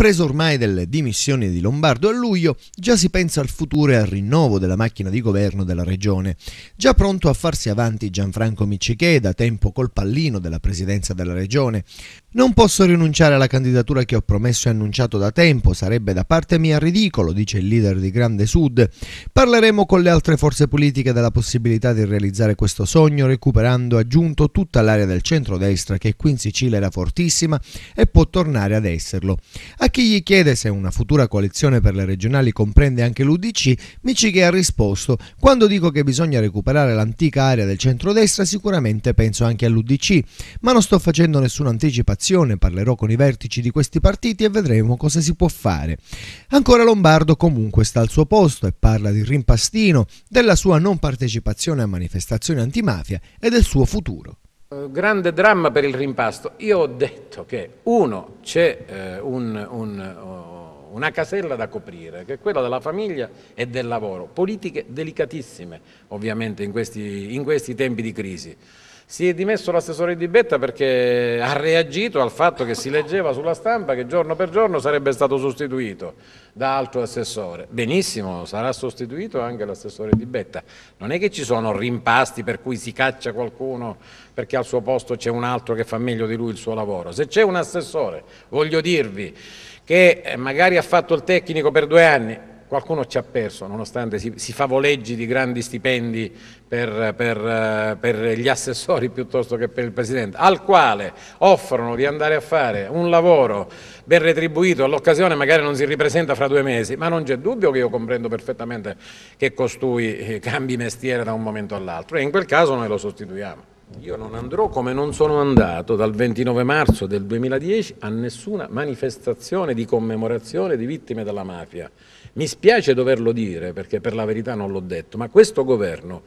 Appreso ormai delle dimissioni di Lombardo a luglio, già si pensa al futuro e al rinnovo della macchina di governo della regione. Già pronto a farsi avanti Gianfranco Miccichè, da tempo col pallino della presidenza della regione. Non posso rinunciare alla candidatura che ho promesso e annunciato da tempo, sarebbe da parte mia ridicolo, dice il leader di Grande Sud. Parleremo con le altre forze politiche della possibilità di realizzare questo sogno, recuperando aggiunto tutta l'area del centro-destra che qui in Sicilia era fortissima e può tornare ad esserlo. A a chi gli chiede se una futura coalizione per le regionali comprende anche l'UDC, Michighe ha risposto «Quando dico che bisogna recuperare l'antica area del centrodestra sicuramente penso anche all'UDC, ma non sto facendo nessuna anticipazione, parlerò con i vertici di questi partiti e vedremo cosa si può fare». Ancora Lombardo comunque sta al suo posto e parla di rimpastino, della sua non partecipazione a manifestazioni antimafia e del suo futuro. Eh, grande dramma per il rimpasto. Io ho detto che, uno, c'è eh, un, un, oh, una casella da coprire, che è quella della famiglia e del lavoro. Politiche delicatissime, ovviamente, in questi, in questi tempi di crisi. Si è dimesso l'assessore di Betta perché ha reagito al fatto che si leggeva sulla stampa che giorno per giorno sarebbe stato sostituito da altro assessore. Benissimo, sarà sostituito anche l'assessore di Betta. Non è che ci sono rimpasti per cui si caccia qualcuno perché al suo posto c'è un altro che fa meglio di lui il suo lavoro. Se c'è un assessore, voglio dirvi, che eh, magari ha fatto il tecnico per due anni, qualcuno ci ha perso, nonostante si, si favoleggi di grandi stipendi per, per, per, gli assessori piuttosto che per il Presidente, al quale offrono di andare a fare un lavoro ben retribuito, all'occasione magari non si ripresenta fra due mesi, ma non c'è dubbio che io comprendo perfettamente che costui eh, cambi mestiere da un momento all'altro e in quel caso noi lo sostituiamo. Io non andrò come non sono andato dal 29 marzo del 2010 a nessuna manifestazione di commemorazione di vittime della mafia. Mi spiace doverlo dire perché per la verità non l'ho detto, ma questo governo,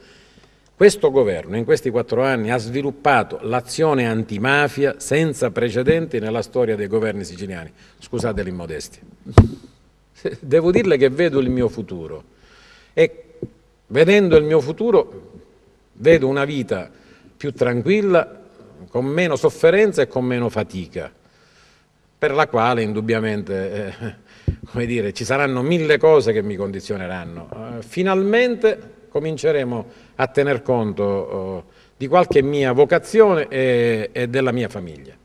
questo governo in questi quattro anni ha sviluppato l'azione antimafia senza precedenti nella storia dei governi siciliani. Scusate l'immodestia. Devo dirle che vedo il mio futuro e vedendo il mio futuro vedo una vita più tranquilla, con meno sofferenza e con meno fatica, per la quale indubbiamente eh, come dire, ci saranno mille cose che mi condizioneranno. Eh, finalmente cominceremo a tener conto eh, di qualche mia vocazione e, e della mia famiglia.